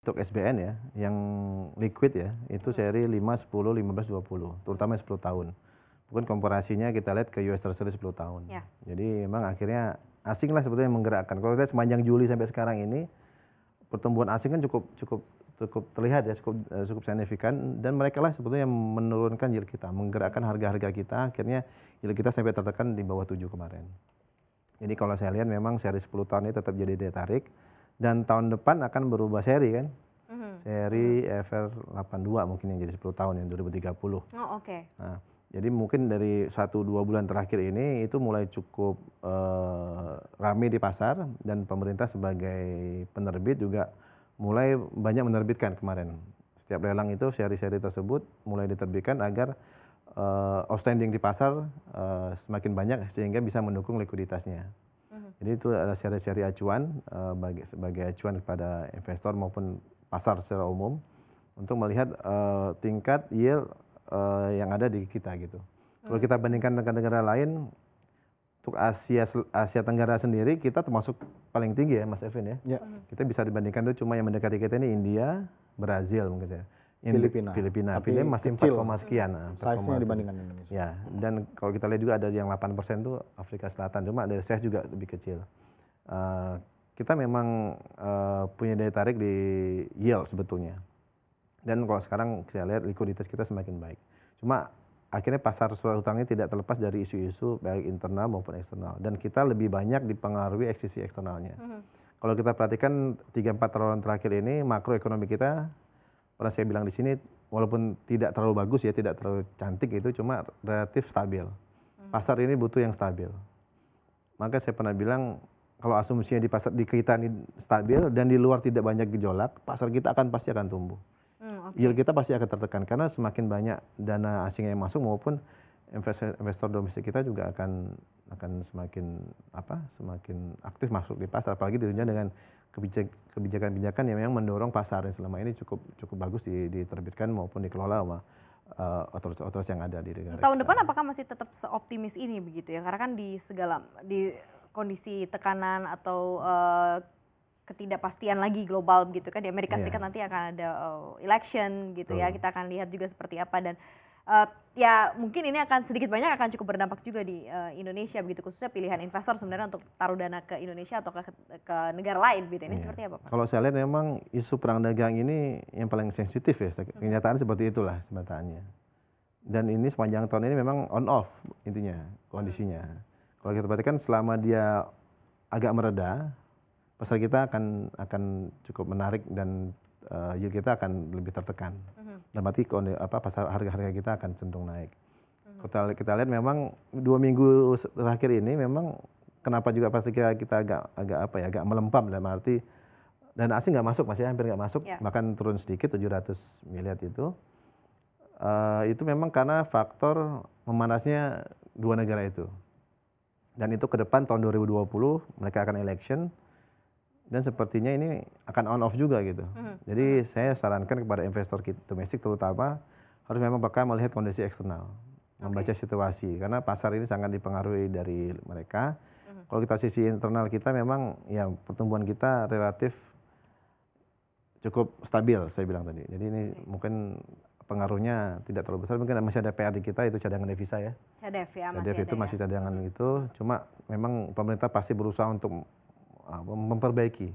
Untuk SBN ya, yang liquid ya, itu hmm. seri 5, 10, 15, 20, terutama 10 tahun. Mungkin komparasinya kita lihat ke US Treasury 10 tahun. Ya. Jadi memang akhirnya asing lah sebetulnya menggerakkan. Kalau kita sepanjang Juli sampai sekarang ini, pertumbuhan asing kan cukup cukup cukup terlihat ya, cukup eh, cukup signifikan dan mereka lah sebetulnya yang menurunkan yield kita, menggerakkan harga-harga kita, akhirnya yield kita sampai tertekan di bawah 7 kemarin. Jadi kalau saya lihat memang seri 10 tahun ini tetap jadi daya tarik dan tahun depan akan berubah seri kan mm-hmm. seri mhm. EFR 82 mungkin yang jadi 10 tahun yang 2030 oh oke okay. nah, jadi mungkin dari satu dua bulan terakhir ini itu mulai cukup uh, eh, ramai di pasar dan pemerintah sebagai penerbit juga mulai banyak menerbitkan kemarin. Setiap lelang itu seri-seri tersebut mulai diterbitkan agar uh, outstanding di pasar uh, semakin banyak sehingga bisa mendukung likuiditasnya. Jadi itu adalah seri-seri acuan uh, bagi, sebagai acuan kepada investor maupun pasar secara umum untuk melihat uh, tingkat yield uh, yang ada di kita gitu. Hmm. Kalau kita bandingkan dengan negara lain, untuk Asia Asia Tenggara sendiri kita termasuk paling tinggi ya Mas Evin ya. ya. Kita bisa dibandingkan itu cuma yang mendekati kita ini India, Brazil mungkin saya. Filipina. Filipina. Tapi Filipina masih kecil 4, sekian. Ah, size-nya dibandingkan Indonesia. Ya, dan kalau kita lihat juga ada yang 8% itu Afrika Selatan. Cuma dari size juga lebih kecil. Uh, kita memang uh, punya daya tarik di yield sebetulnya. Dan kalau sekarang kita lihat likuiditas kita semakin baik. Cuma akhirnya pasar surat utangnya tidak terlepas dari isu-isu baik internal maupun eksternal. Dan kita lebih banyak dipengaruhi eksisi eksternalnya. Uh mm-hmm. -huh. Kalau kita perhatikan 3-4 tahun terakhir ini makroekonomi kita pernah saya bilang di sini walaupun tidak terlalu bagus ya tidak terlalu cantik itu cuma relatif stabil hmm. pasar ini butuh yang stabil maka saya pernah bilang kalau asumsinya di pasar di kita ini stabil dan di luar tidak banyak gejolak pasar kita akan pasti akan tumbuh hmm, yield kita pasti akan tertekan karena semakin banyak dana asing yang masuk maupun investor domestik kita juga akan akan semakin apa semakin aktif masuk di pasar apalagi ditunjang dengan kebijakan-kebijakan yang memang mendorong pasar yang selama ini cukup cukup bagus diterbitkan maupun dikelola sama uh, eh, otoritas-otoritas yang ada di negara. Tahun depan apakah masih tetap seoptimis ini begitu ya? Karena kan di segala di kondisi tekanan atau uh, ketidakpastian lagi global begitu kan di Amerika iya. Serikat nanti akan ada eh, election gitu Tuh. ya. Kita akan lihat juga seperti apa dan uh, ya mungkin ini akan sedikit banyak akan cukup berdampak juga di uh, Indonesia begitu khususnya pilihan investor sebenarnya untuk taruh dana ke Indonesia atau ke, ke negara lain gitu ini yeah. seperti apa Pak? Kalau saya lihat memang isu perang dagang ini yang paling sensitif ya mm-hmm. kenyataan hmm. seperti itulah sebetulnya dan ini sepanjang tahun ini memang on off intinya kondisinya hmm. kalau kita perhatikan selama dia agak mereda pasar kita akan akan cukup menarik dan uh, yield kita akan lebih tertekan. Hmm. Hmm. Nah, berarti apa pasar harga-harga kita akan cenderung naik. Hmm. Kita, kita lihat memang dua minggu terakhir ini memang kenapa juga pasti kita, kita agak agak apa ya agak melempam dalam arti dan asing nggak masuk masih ya, hampir nggak masuk yeah. bahkan turun sedikit 700 miliar itu uh, itu memang karena faktor memanasnya dua negara itu dan itu ke depan tahun 2020 mereka akan election dan sepertinya ini akan on off juga gitu. Hmm. Jadi saya sarankan kepada investor domestik terutama harus memang pakai melihat kondisi eksternal, okay. membaca situasi karena pasar ini sangat dipengaruhi dari mereka. Hmm. Kalau kita sisi internal kita memang ya pertumbuhan kita relatif cukup stabil saya bilang tadi. Jadi ini okay. mungkin pengaruhnya tidak terlalu besar. Mungkin masih ada PR di kita itu cadangan devisa ya. Cadef ya. Cadef masih itu masih ya. cadangan hmm. itu. Cuma memang pemerintah pasti berusaha untuk Ah, memperbaiki